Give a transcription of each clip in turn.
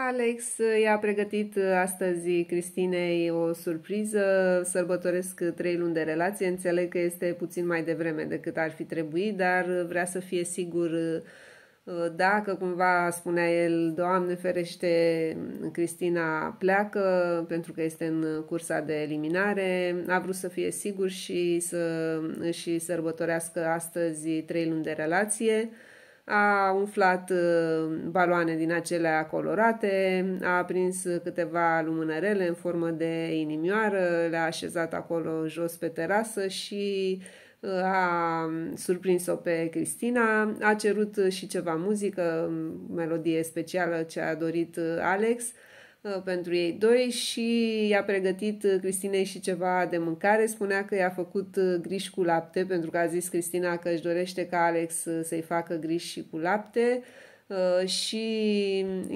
Alex i-a pregătit uh, astăzi Cristinei o surpriză, sărbătoresc trei luni de relație, înțeleg că este puțin mai devreme decât ar fi trebuit, dar vrea să fie sigur uh, dacă cumva spunea el, Doamne ferește, Cristina pleacă pentru că este în cursa de eliminare, a vrut să fie sigur și să și sărbătorească astăzi trei luni de relație a umflat uh, baloane din acelea colorate, a aprins câteva lumânărele în formă de inimioară, le-a așezat acolo jos pe terasă și uh, a surprins-o pe Cristina, a cerut și ceva muzică, melodie specială ce a dorit uh, Alex, Uh, pentru ei doi și i-a pregătit uh, Cristinei și ceva de mâncare. Spunea că i-a făcut uh, griș cu lapte, pentru că a zis Cristina că își dorește ca Alex să-i facă griș și cu lapte și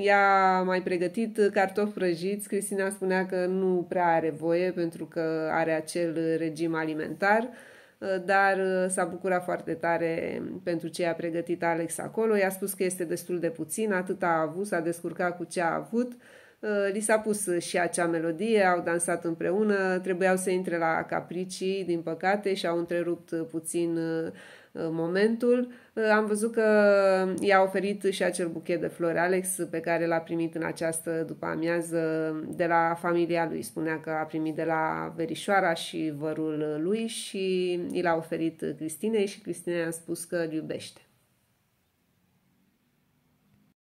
i-a mai pregătit cartofi prăjiți. Cristina spunea că nu prea are voie pentru că are acel regim alimentar dar s-a bucurat foarte tare pentru ce a pregătit Alex acolo. I-a spus că este destul de puțin, atât a avut, s-a descurcat cu ce a avut Uh, li s-a pus și acea melodie, au dansat împreună, trebuiau să intre la capricii, din păcate, și au întrerupt puțin uh, momentul. Uh, am văzut că i-a oferit și acel buchet de flori Alex pe care l-a primit în această după amiază de la familia lui. Spunea că a primit de la verișoara și vărul lui și i l-a oferit Cristinei și Cristina a spus că îl iubește.